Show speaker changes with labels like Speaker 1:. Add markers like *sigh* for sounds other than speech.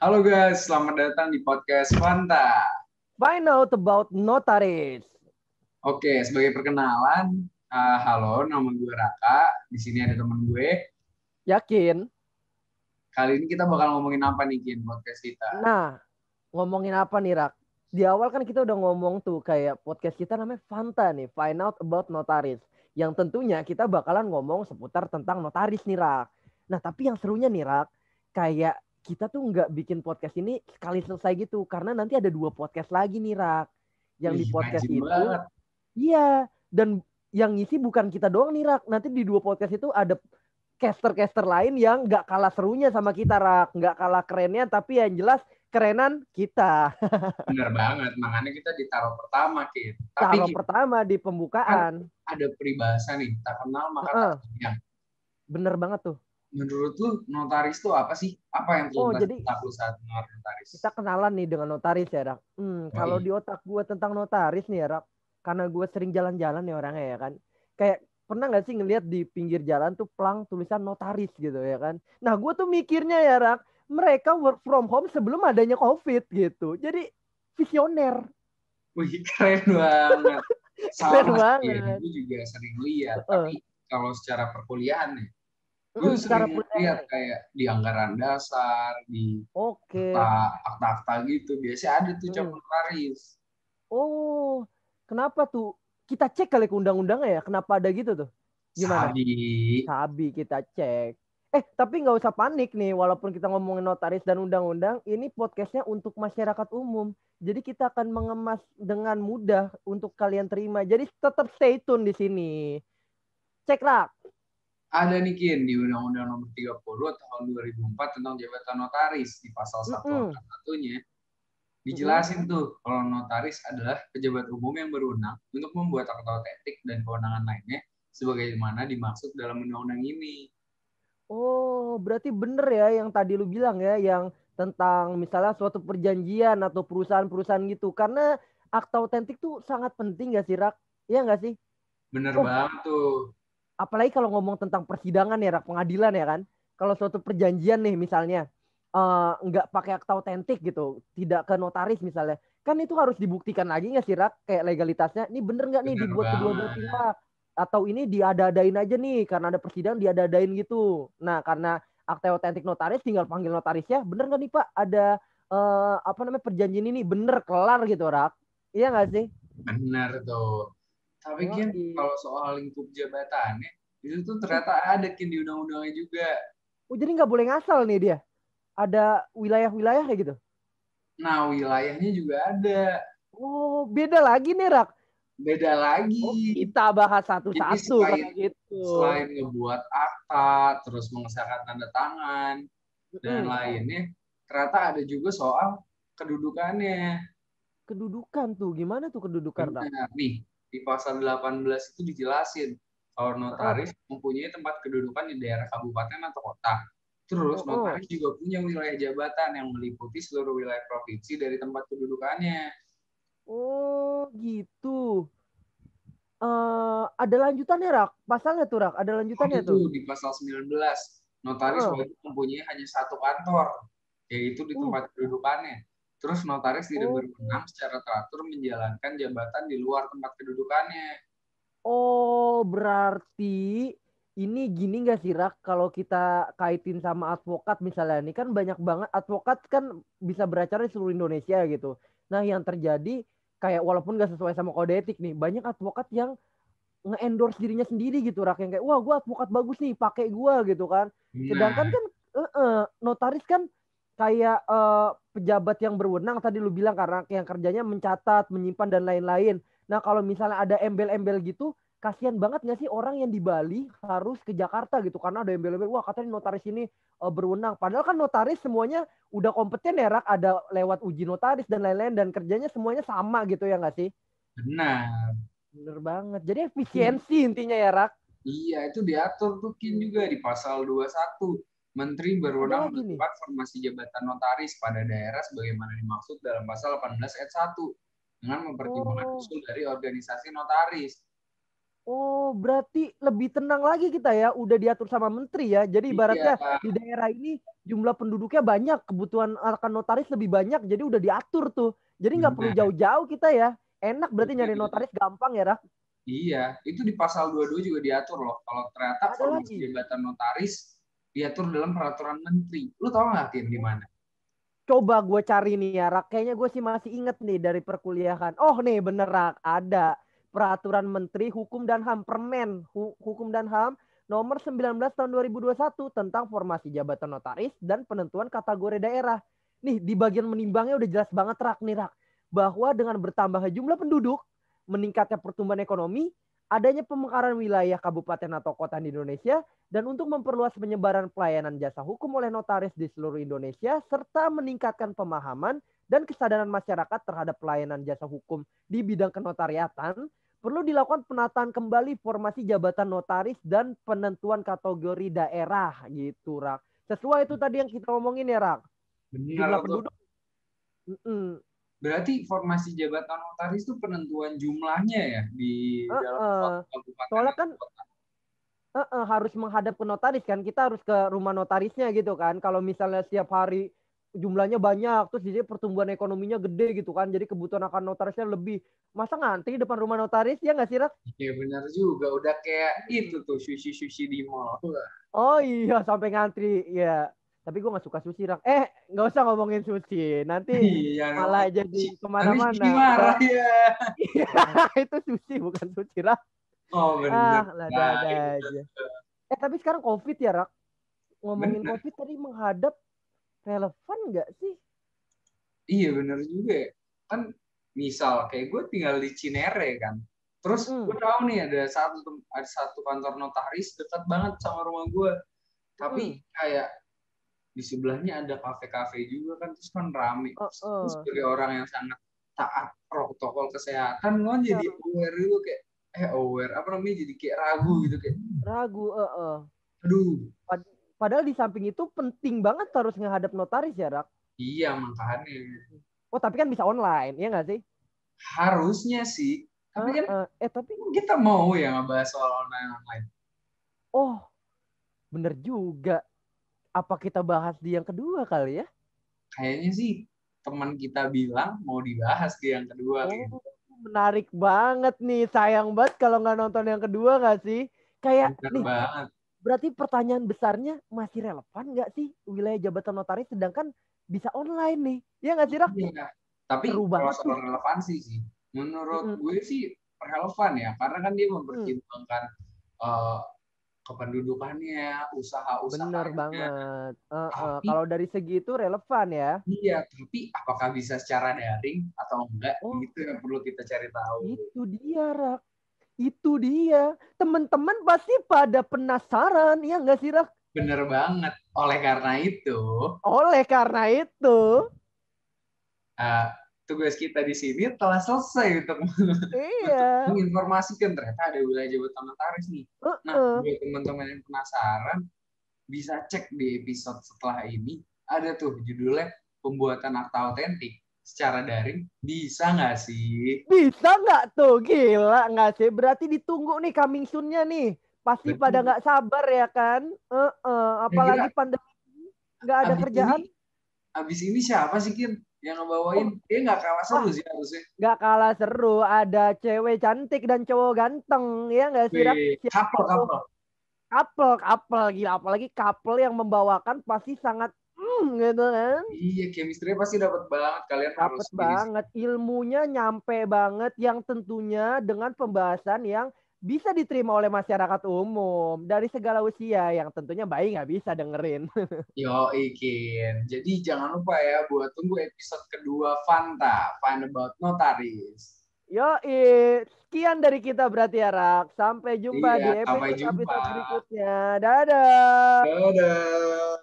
Speaker 1: Halo guys, selamat datang di podcast Fanta.
Speaker 2: Find out about notaris.
Speaker 1: Oke, sebagai perkenalan, uh, halo, nama gue Raka. Di sini ada teman gue.
Speaker 2: Yakin.
Speaker 1: Kali ini kita bakal ngomongin apa nih, Kin, podcast kita? Nah,
Speaker 2: ngomongin apa nih, Rak? Di awal kan kita udah ngomong tuh kayak podcast kita namanya Fanta nih, Find Out About Notaris. Yang tentunya kita bakalan ngomong seputar tentang notaris nih, Rak. Nah, tapi yang serunya nih, Rak, kayak kita tuh nggak bikin podcast ini sekali selesai gitu karena nanti ada dua podcast lagi nih rak yang Ih, di podcast itu iya dan yang ngisi bukan kita doang nih rak nanti di dua podcast itu ada caster-caster lain yang nggak kalah serunya sama kita rak nggak kalah kerennya tapi yang jelas kerenan kita *laughs*
Speaker 1: bener banget makanya kita ditaruh pertama kita. taruh
Speaker 2: pertama di pembukaan
Speaker 1: kan ada peribahasa nih tak kenal maka uh -uh.
Speaker 2: tak punya bener banget tuh
Speaker 1: menurut lu notaris tuh apa sih? Apa yang perlu oh, jadi, lu saat notaris?
Speaker 2: Kita kenalan nih dengan notaris ya, Rak. Hmm, oh, kalau iya. di otak gue tentang notaris nih ya, Rak, karena gue sering jalan-jalan nih orangnya ya kan. Kayak pernah nggak sih ngelihat di pinggir jalan tuh pelang tulisan notaris gitu ya kan? Nah gue tuh mikirnya ya Rak, mereka work from home sebelum adanya covid gitu. Jadi visioner.
Speaker 1: Wih keren banget. *laughs* keren iya, banget. gue juga sering lihat. Uh. Tapi kalau secara perkuliahan nih, Lu secara lihat ya? kayak di anggaran dasar, di Oke. Okay. akta-akta gitu. Biasanya ada tuh cabang hmm. laris.
Speaker 2: Oh, kenapa tuh? Kita cek kali ke undang-undangnya ya, kenapa ada gitu tuh? Gimana? Sabi. Sabi kita cek. Eh, tapi nggak usah panik nih, walaupun kita ngomongin notaris dan undang-undang, ini podcastnya untuk masyarakat umum. Jadi kita akan mengemas dengan mudah untuk kalian terima. Jadi tetap stay tune di sini. Cek rak
Speaker 1: ada nih Kin di Undang-Undang Nomor 30 tahun 2004 tentang jabatan notaris di pasal mm -hmm. satunya dijelasin mm -hmm. tuh kalau notaris adalah pejabat umum yang berwenang untuk membuat akta otentik dan kewenangan lainnya sebagaimana dimaksud dalam undang-undang ini.
Speaker 2: Oh, berarti bener ya yang tadi lu bilang ya yang tentang misalnya suatu perjanjian atau perusahaan-perusahaan gitu. Karena akta otentik tuh sangat penting gak sih, Rak? Iya gak sih?
Speaker 1: Bener oh. banget tuh
Speaker 2: apalagi kalau ngomong tentang persidangan ya, pengadilan ya kan. Kalau suatu perjanjian nih misalnya eh, nggak uh, pakai akta otentik gitu, tidak ke notaris misalnya, kan itu harus dibuktikan lagi nggak sih Rak? Kayak legalitasnya, ini bener nggak nih dibuat banget. kedua belah pihak? Atau ini diadadain aja nih karena ada persidangan diadadain gitu. Nah karena akta otentik notaris tinggal panggil notaris ya bener nggak nih Pak ada uh, apa namanya perjanjian ini bener kelar gitu Rak? Iya nggak sih?
Speaker 1: Bener tuh. Tapi oh, kalau soal lingkup ya itu tuh ternyata ada Kin di undang-undangnya juga.
Speaker 2: Oh, jadi nggak boleh ngasal nih dia? Ada wilayah-wilayah kayak gitu?
Speaker 1: Nah, wilayahnya juga ada.
Speaker 2: Oh, beda lagi nih, Rak
Speaker 1: beda lagi. Oh,
Speaker 2: kita bahas satu-satu kayak gitu. Selain
Speaker 1: ngebuat akta, terus mengesahkan tanda tangan hmm. dan lainnya, ternyata ada juga soal kedudukannya. Kedudukan tuh, gimana tuh kedudukan? Nah, nih, di pasal 18 itu dijelasin kalau notaris mempunyai tempat kedudukan di daerah kabupaten atau kota. Terus notaris juga punya wilayah jabatan yang meliputi seluruh wilayah provinsi dari tempat kedudukannya.
Speaker 2: Oh, gitu. Uh, ada lanjutannya, Rak? Pasalnya tuh, Rak? Ada lanjutannya oh, itu, tuh?
Speaker 1: Di pasal 19, notaris oh. mempunyai hanya satu kantor, yaitu di uh. tempat uh. kedudukannya. Terus notaris oh. tidak berwenang secara teratur menjalankan jabatan di luar tempat kedudukannya.
Speaker 2: Oh, berarti ini gini nggak sih Rak kalau kita kaitin sama advokat misalnya ini kan banyak banget advokat kan bisa beracara di seluruh Indonesia gitu. Nah, yang terjadi kayak walaupun nggak sesuai sama kode etik nih, banyak advokat yang nge-endorse dirinya sendiri gitu Rak yang kayak wah gue advokat bagus nih, pakai gue gitu kan. Iya. Sedangkan kan eh, -uh, notaris kan kayak uh, pejabat yang berwenang tadi lu bilang karena yang kerjanya mencatat, menyimpan dan lain-lain. Nah, kalau misalnya ada embel-embel gitu, kasihan banget nggak sih orang yang di Bali harus ke Jakarta gitu karena ada embel-embel wah katanya notaris ini uh, berwenang padahal kan notaris semuanya udah kompeten ya Rak ada lewat uji notaris dan lain-lain dan kerjanya semuanya sama gitu ya nggak sih benar benar banget jadi iya. efisiensi
Speaker 1: hmm. intinya ya Rak iya itu diatur tuh Kin juga di pasal 21 Menteri berwenang menentukan formasi jabatan notaris pada daerah sebagaimana dimaksud dalam pasal 18 ayat 1 dengan mempertimbangkan oh. usul dari organisasi notaris.
Speaker 2: Oh, berarti lebih tenang lagi kita ya, udah diatur sama menteri ya. Jadi iya, ibaratnya iya. di daerah ini jumlah penduduknya banyak, kebutuhan akan notaris lebih banyak, jadi udah diatur tuh. Jadi nggak perlu nah. jauh-jauh kita ya. Enak berarti nyari notaris gampang ya, Rak?
Speaker 1: Iya, itu di pasal 22 juga diatur loh. Kalau ternyata formasi jabatan notaris diatur dalam peraturan menteri. Lu tau nggak Tin di mana?
Speaker 2: Coba gue cari nih ya, Rak. Kayaknya gue sih masih inget nih dari perkuliahan. Oh nih bener Rak, ada peraturan menteri hukum dan HAM Permen hukum dan HAM nomor 19 tahun 2021 tentang formasi jabatan notaris dan penentuan kategori daerah. Nih di bagian menimbangnya udah jelas banget Rak nih Rak bahwa dengan bertambahnya jumlah penduduk, meningkatnya pertumbuhan ekonomi, adanya pemekaran wilayah kabupaten atau kota di Indonesia dan untuk memperluas penyebaran pelayanan jasa hukum oleh notaris di seluruh Indonesia serta meningkatkan pemahaman dan kesadaran masyarakat terhadap pelayanan jasa hukum di bidang kenotariatan perlu dilakukan penataan kembali formasi jabatan notaris dan penentuan kategori daerah gitu Rak. Sesuai itu tadi yang kita omongin ya Rak.
Speaker 1: Jumlah penduduk. Berarti formasi jabatan notaris itu penentuan jumlahnya ya di uh, dalam uh, kabupaten. Soalnya kan kota.
Speaker 2: uh, uh, harus menghadap ke notaris kan, kita harus ke rumah notarisnya gitu kan. Kalau misalnya setiap hari jumlahnya banyak, terus jadi pertumbuhan ekonominya gede gitu kan, jadi kebutuhan akan notarisnya lebih. Masa ngantri depan rumah notaris ya nggak sih Rak?
Speaker 1: Iya benar juga, udah kayak itu tuh sushi-sushi di mall.
Speaker 2: Oh iya sampai ngantri ya tapi gue gak suka sushi rak eh gak usah ngomongin sushi nanti iya, malah iya. jadi kemana-mana marah ya itu sushi bukan sushi rak
Speaker 1: oh ah, lada -lada nah, gitu. aja
Speaker 2: eh tapi sekarang covid ya rak ngomongin bener. covid tadi menghadap relevan gak sih
Speaker 1: iya bener juga ya. kan misal kayak gue tinggal di Cinere kan terus hmm. gue tahu nih ada satu ada satu kantor notaris dekat banget sama rumah gue tapi hmm. kayak di sebelahnya ada kafe-kafe juga kan terus kan rame oh, oh. terus sebagai orang yang sangat taat protokol kesehatan lo kan iya. jadi aware itu kayak eh aware apa namanya jadi kayak ragu gitu kayak ragu eh uh, uh. aduh Pad padahal
Speaker 2: di samping itu penting banget harus ngehadap notaris ya rak
Speaker 1: iya makanya
Speaker 2: oh tapi kan bisa online ya nggak sih
Speaker 1: harusnya sih tapi uh, kan uh, eh tapi kita mau ya ngebahas soal online online
Speaker 2: oh bener juga apa kita bahas di yang kedua kali ya?
Speaker 1: Kayaknya sih teman kita bilang mau dibahas di yang kedua. Oh, gitu.
Speaker 2: Menarik banget nih, sayang banget kalau nggak nonton yang kedua nggak sih? Kayak Benar nih, banget. berarti pertanyaan besarnya masih relevan nggak sih wilayah jabatan notaris sedangkan bisa online nih? Ya nggak sih, Rak? Iya,
Speaker 1: tapi kalau soal relevansi sih, menurut -hmm. gue sih relevan ya, karena kan dia mm. mempertimbangkan mm. uh, kependudukannya, usaha-usaha. Benar banget. Uh,
Speaker 2: tapi, kalau dari segi itu relevan ya.
Speaker 1: Iya, tapi apakah bisa secara daring atau enggak? Oh, itu yang perlu kita cari tahu. Itu
Speaker 2: dia, Rak. Itu dia. Teman-teman pasti pada penasaran, ya enggak sih, Rak?
Speaker 1: Benar banget. Oleh karena itu.
Speaker 2: Oleh karena itu.
Speaker 1: Uh, tugas kita di sini telah selesai untuk, *laughs* iya. untuk menginformasikan ternyata ada wilayah jabatan taris nih. Uh -uh. Nah, uh-uh. buat teman-teman yang penasaran bisa cek di episode setelah ini ada tuh judulnya pembuatan akta otentik secara daring bisa nggak sih?
Speaker 2: Bisa nggak tuh gila nggak sih? Berarti ditunggu nih coming soon-nya nih. Pasti Betul. pada nggak sabar ya kan? Uh -uh. Apalagi ya, pandemi
Speaker 1: nggak ada abis kerjaan. Ini, abis ini siapa sih Kim? yang ngebawain oh. dia nggak kalah seru ah. sih harusnya
Speaker 2: nggak kalah seru ada cewek cantik dan cowok ganteng ya nggak sih couple couple couple couple gila apalagi couple yang membawakan pasti sangat hmm gitu kan
Speaker 1: iya chemistry pasti dapat banget kalian harus banget
Speaker 2: ilmunya nyampe banget yang tentunya dengan pembahasan yang bisa diterima oleh masyarakat umum dari segala usia yang tentunya bayi nggak bisa dengerin.
Speaker 1: *laughs* Yo ikin. Jadi jangan lupa ya buat tunggu episode kedua Fanta, Fun About Notaris.
Speaker 2: Yo sekian dari kita berarti ya Rak. Sampai jumpa iya, di episode, jumpa. episode
Speaker 1: berikutnya.
Speaker 2: Dadah.
Speaker 1: Dadah.